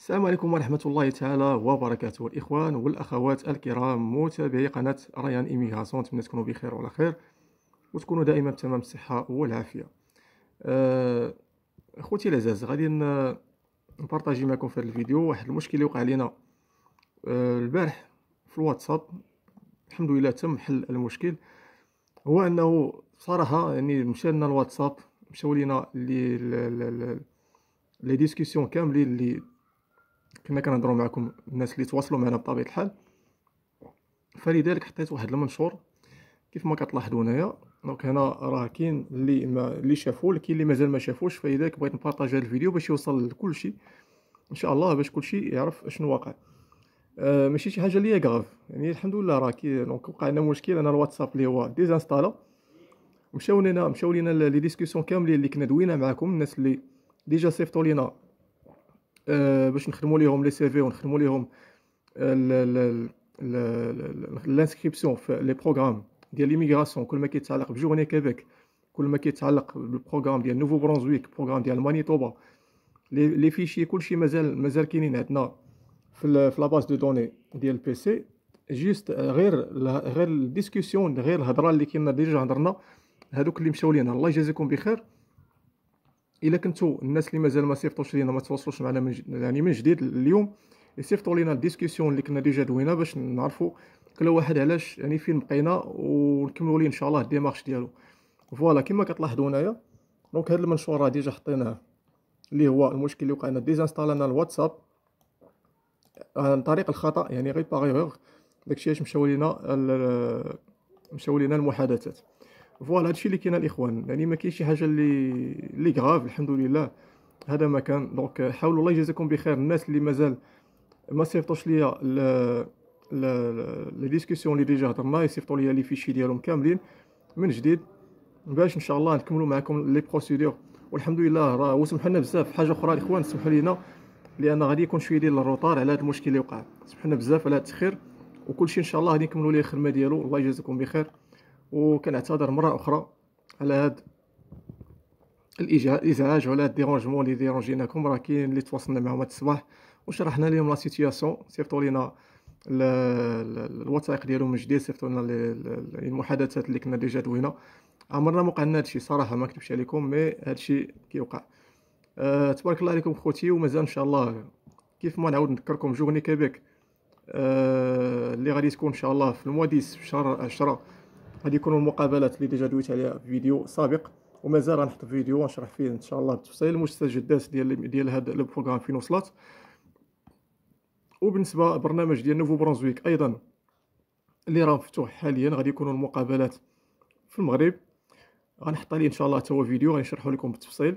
السلام عليكم ورحمة الله تعالى وبركاته الإخوان والأخوات الكرام متابعي قناة ريان إيميغاسون نتمنى تكونوا بخير وعلى خير وتكونوا دائما بتمام الصحة والعافية آه، أخوتي العزاز غادي نبارطاجي معكم في هذا الفيديو واحد المشكل اللي وقع لينا آه، البارح في الواتساب الحمد لله تم حل المشكل هو أنه صراحة يعني مشى لنا الواتساب مشاو لينا لي ديسكسيون كاملين اللي كنا كنهضروا معكم الناس اللي تواصلوا معنا بطبيعه الحال فلذلك حطيت واحد المنشور كيف ما كتلاحظوا هنايا دونك هنا راه كاين اللي ما اللي شافوا كاين اللي مازال ما شافوش فلذلك بغيت نبارطاجي هذا الفيديو باش يوصل لكل شيء ان شاء الله باش كل شيء يعرف شنو واقع آه ماشي شي حاجه اللي كغاف يعني الحمد لله راه كي دونك وقع لنا مشكل انا الواتساب اللي هو ديزانستالا مشاو لينا مشاو لينا لي ديسكوسيون كاملين اللي كنا دوينا معكم الناس اللي ديجا صيفطوا لينا آه، باش نخدموا ليهم لي سي في ونخدموا ليهم لانسكريبسيون في لي بروغرام ديال ليميغراسيون كل ما كيتعلق بجورني كيبيك كل ما كيتعلق بالبروغرام ديال نوفو برونزويك بروغرام ديال مانيتوبا لي فيشي كلشي مازال مازال كاينين عندنا في لا باز دو دوني ديال البي سي جيست غير غير الديسكوسيون غير الهضره اللي كنا ديجا هضرنا هذوك اللي مشاو لينا الله يجازيكم بخير الا كنتو الناس اللي مازال ما صيفطوش لينا ما تواصلوش معنا من جديد يعني من جديد اليوم يصيفطوا لينا الديسكسيون اللي كنا ديجا دوينا باش نعرفوا كل واحد علاش يعني فين بقينا ونكملوا ليه ان شاء الله الديمارش ديالو فوالا كما كتلاحظوا هنايا دونك هذا المنشور راه ديجا حطيناه اللي هو المشكل اللي وقعنا ديزانستالنا الواتساب آه، عن طريق الخطا يعني غير باغ داكشي علاش مشاو لينا مشاو لينا المحادثات فوالا هادشي اللي كاين الاخوان يعني ما كاينش شي حاجه اللي اللي غاف الحمد لله هذا ما كان دونك حاولوا الله يجازيكم بخير الناس اللي مازال ما صيفطوش ليا لي ديسكوسيون اللي ديجا هضرنا يصيفطوا ليا لي فيشي ديالهم كاملين من جديد باش ان شاء الله نكملوا معكم لي بروسيدور والحمد لله راه وسمحوا لنا بزاف حاجه اخرى الاخوان سمحوا لينا لان غادي يكون شويه ديال الروطار على هذا المشكل اللي وقع سمح لنا بزاف على التاخير وكل شيء ان شاء الله غادي نكملوا ليه الخدمه ديالو الله يجازيكم بخير وكنعتذر مره اخرى على هاد الازعاج وعلى هاد ديرونجمون اللي ديرونجيناكم راه كاين اللي تواصلنا معهم هاد الصباح وشرحنا لهم لا سيتياسيون سيفطوا لينا الوثائق ديالهم من جديد سيفطوا لنا المحادثات اللي كنا ديجا دوينا عمرنا ما وقعنا هادشي صراحه ما كتبش عليكم مي هادشي كيوقع أه تبارك الله عليكم خوتي ومازال ان شاء الله كيف ما نعاود نذكركم جوغني كيبيك أه اللي غادي تكون ان شاء الله في المواديس في شهر 10 هذه يكونوا المقابلات اللي ديجا دويت عليها في فيديو سابق ومازال غنحط فيديو ونشرح فيه ان شاء الله بالتفصيل المستجدات ديال ديال هذا البروغرام فين وصلت وبالنسبه للبرنامج ديال نوفو برونزويك ايضا اللي راه مفتوح حاليا غادي يكونوا المقابلات في المغرب غنحط عليه ان شاء الله حتى هو فيديو غنشرحه لكم بالتفصيل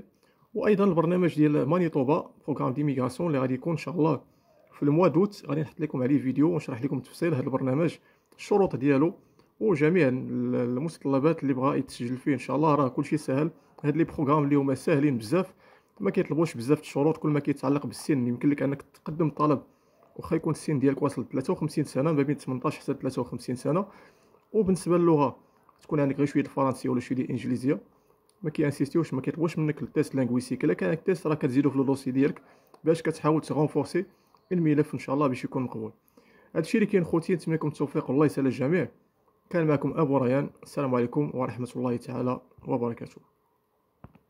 وايضا البرنامج ديال مانيتوبا بروغرام ديميغراسيون اللي غادي يكون ان شاء الله في الموا دوت غادي نحط لكم عليه فيديو ونشرح لكم بالتفصيل هذا البرنامج الشروط ديالو وجميع المتطلبات اللي بغا يتسجل فيه ان شاء الله راه كلشي سهل هاد لي بروغرام اللي هما ساهلين بزاف ما كيطلبوش بزاف الشروط كل ما كيتعلق بالسن يمكن لك انك تقدم طلب واخا يكون السن ديالك واصل 53 سنه ما بين 18 حتى 53 سنه وبالنسبه للغه تكون عندك غير شويه الفرنسيه ولا شويه الانجليزيه ما كيانسيستيوش ما كيطلبوش منك التيست لانغويستيك الا كان عندك راه كتزيدو في لو ديالك باش كتحاول تغونفورسي الملف ان شاء الله باش يكون مقبول هادشي اللي كاين خوتي نتمنى لكم التوفيق والله يسهل الجميع كان معكم أبو ريان السلام عليكم ورحمة الله تعالى وبركاته